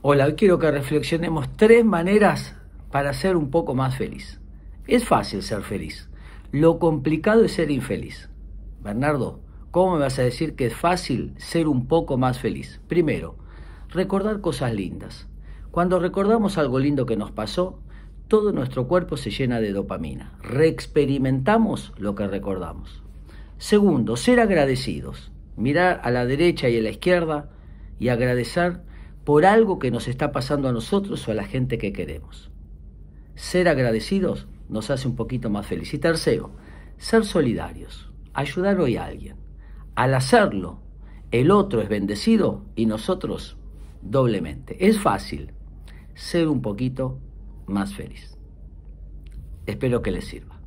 Hola, quiero que reflexionemos tres maneras para ser un poco más feliz. Es fácil ser feliz. Lo complicado es ser infeliz. Bernardo, ¿cómo me vas a decir que es fácil ser un poco más feliz? Primero, recordar cosas lindas. Cuando recordamos algo lindo que nos pasó, todo nuestro cuerpo se llena de dopamina. Reexperimentamos lo que recordamos. Segundo, ser agradecidos. Mirar a la derecha y a la izquierda y agradecer por algo que nos está pasando a nosotros o a la gente que queremos. Ser agradecidos nos hace un poquito más felices. Y tercero, ser solidarios, ayudar hoy a alguien. Al hacerlo, el otro es bendecido y nosotros doblemente. Es fácil ser un poquito más feliz. Espero que les sirva.